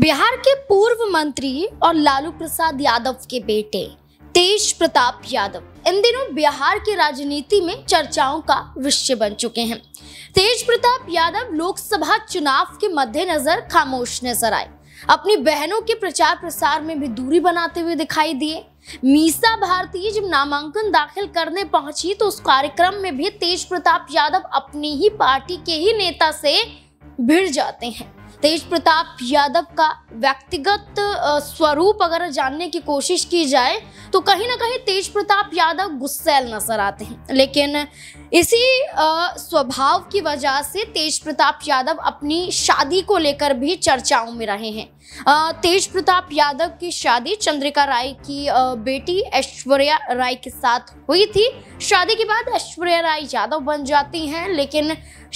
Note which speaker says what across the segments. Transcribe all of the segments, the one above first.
Speaker 1: बिहार के पूर्व मंत्री और लालू प्रसाद यादव के बेटे तेज प्रताप यादव इन दिनों बिहार की राजनीति में चर्चाओं का विषय बन चुके हैं तेज प्रताप यादव लोकसभा चुनाव के मद्देनजर खामोश नजर आए अपनी बहनों के प्रचार प्रसार में भी दूरी बनाते हुए दिखाई दिए मीसा भारती जब नामांकन दाखिल करने पहुंची तो उस कार्यक्रम में भी तेज प्रताप यादव अपनी ही पार्टी के ही नेता से भिड़ जाते हैं तेज प्रताप यादव का व्यक्तिगत स्वरूप अगर जानने की कोशिश की जाए तो कहीं ना कहीं तेज प्रताप यादव गुस्सेल नजर आते हैं लेकिन इसी स्वभाव की वजह से तेज प्रताप यादव अपनी शादी को लेकर भी चर्चाओं में रहे हैं तेज प्रताप यादव की शादी चंद्रिका राय की बेटी ऐश्वर्या राय के साथ हुई थी शादी के बाद ऐश्वर्या राय यादव बन जाती हैं लेकिन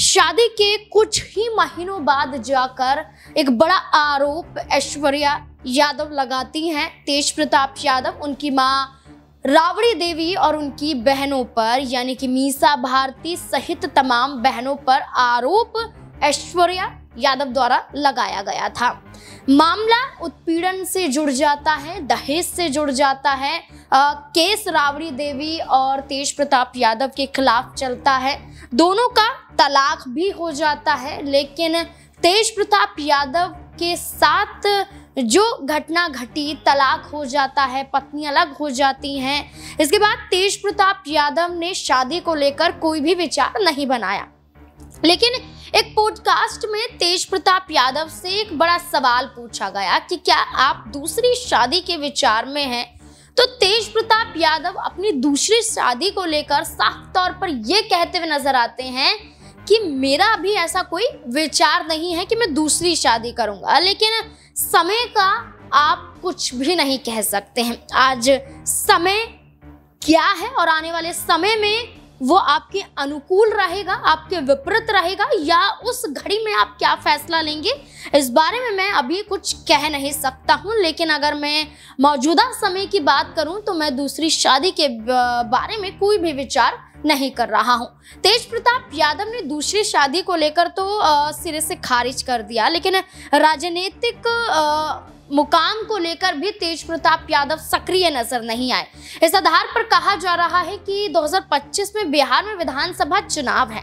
Speaker 1: शादी के कुछ ही महीनों बाद जाकर एक बड़ा आरोप ऐश्वर्या यादव लगाती हैं तेज प्रताप यादव उनकी माँ रावड़ी देवी और उनकी बहनों पर यानी कि मीसा भारती सहित तमाम बहनों पर आरोप ऐश्वर्या यादव द्वारा लगाया गया था मामला उत्पीड़न से जुड़ जाता है दहेज से जुड़ जाता है आ, केस रावड़ी देवी और तेज प्रताप यादव के खिलाफ चलता है दोनों का तलाक भी हो जाता है लेकिन तेज प्रताप यादव के साथ जो घटना घटी तलाक हो जाता है पत्नी अलग हो जाती हैं इसके बाद तेज प्रताप यादव ने शादी को लेकर कोई भी विचार नहीं बनाया लेकिन एक पॉडकास्ट में तेज प्रताप यादव से एक बड़ा सवाल पूछा गया कि क्या आप दूसरी शादी के विचार में हैं तो तेज प्रताप यादव अपनी दूसरी शादी को लेकर साफ तौर पर यह कहते हुए नजर आते हैं कि मेरा भी ऐसा कोई विचार नहीं है कि मैं दूसरी शादी करूंगा लेकिन समय का आप कुछ भी नहीं कह सकते हैं आज समय क्या है और आने वाले समय में वो आपके अनुकूल रहेगा आपके विपरीत रहेगा या उस घड़ी में आप क्या फैसला लेंगे इस बारे में मैं अभी कुछ कह नहीं सकता हूँ लेकिन अगर मैं मौजूदा समय की बात करूँ तो मैं दूसरी शादी के बारे में कोई भी विचार नहीं कर रहा हूं तेज प्रताप यादव ने दूसरी शादी को लेकर तो आ, सिरे से खारिज कर दिया लेकिन राजनीतिक मुकाम को लेकर भी तेज प्रताप यादव सक्रिय नजर नहीं आए इस आधार पर कहा जा रहा है कि 2025 में बिहार में विधानसभा चुनाव है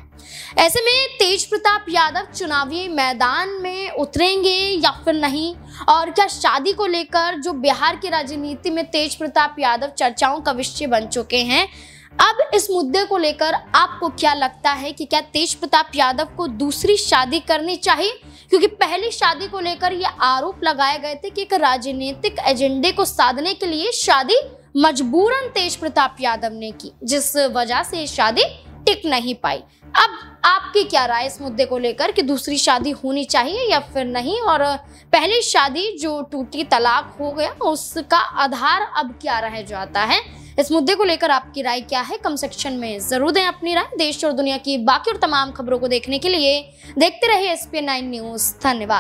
Speaker 1: ऐसे में तेज प्रताप यादव चुनावी मैदान में उतरेंगे या फिर नहीं और क्या शादी को लेकर जो बिहार की राजनीति में तेज प्रताप यादव चर्चाओं का विषय बन चुके हैं अब इस मुद्दे को लेकर आपको क्या लगता है कि क्या तेज प्रताप यादव को दूसरी शादी करनी चाहिए क्योंकि पहली शादी को लेकर ये आरोप लगाए गए थे कि एक राजनीतिक एजेंडे को साधने के लिए शादी मजबूरन तेज प्रताप यादव ने की जिस वजह से ये शादी टिक नहीं पाई अब आपकी क्या राय इस मुद्दे को लेकर कि दूसरी शादी होनी चाहिए या फिर नहीं और पहली शादी जो टूटी तलाक हो गया उसका आधार अब क्या रह जाता है इस मुद्दे को लेकर आपकी राय क्या है कम सेक्शन में जरूर दें अपनी राय देश और दुनिया की बाकी और तमाम खबरों को देखने के लिए देखते रहे एस पी न्यूज धन्यवाद